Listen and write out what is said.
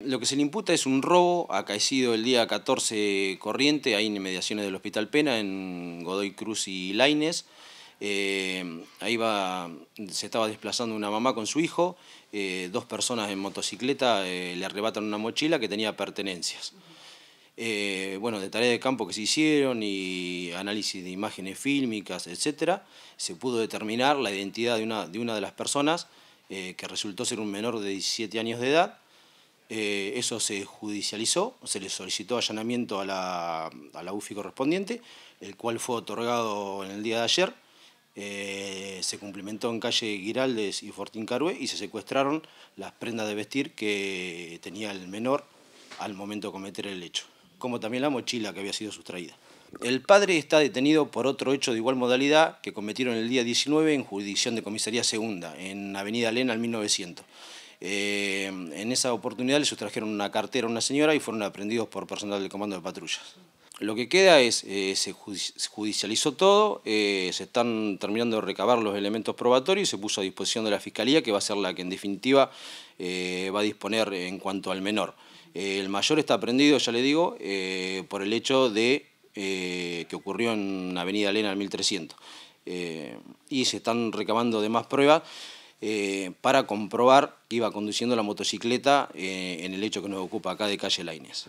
Lo que se le imputa es un robo acaecido el día 14 corriente, ahí en mediaciones del Hospital Pena, en Godoy Cruz y Laines. Eh, ahí va, se estaba desplazando una mamá con su hijo, eh, dos personas en motocicleta eh, le arrebatan una mochila que tenía pertenencias. bueno, de tareas de campo que se hicieron y análisis de imágenes fílmicas, etc., se pudo determinar la identidad de una de, una de las personas que resultó ser un menor de 17 años de edad eh, eso se judicializó, se le solicitó allanamiento a la, UFI correspondiente, el cual fue otorgado en el día de ayer. Eh, se cumplimentó en calle Giraldes y Fortín Carué y se secuestraron las prendas de vestir que tenía el menor al momento de cometer el hecho, como también la mochila que había sido sustraída. El padre está detenido por otro hecho de igual modalidad que cometieron el día 19 en jurisdicción de comisaría segunda, en Avenida Lena al 1900. Eh, en esa oportunidad les sustrajeron una cartera a una señora y fueron aprendidos por personal del comando de patrullas. Lo que queda es, eh, se judicializó todo, eh, se están terminando de recabar los elementos probatorios y se puso a disposición de la Fiscalía, que va a ser la que en definitiva va a disponer en cuanto al menor. el mayor está aprendido, ya le digo, por el hecho de que ocurrió en Avenida Elena al 1300. y se están recabando demás pruebas. Eh, para comprobar que iba conduciendo la motocicleta eh, en el hecho que nos ocupa acá de calle Laines.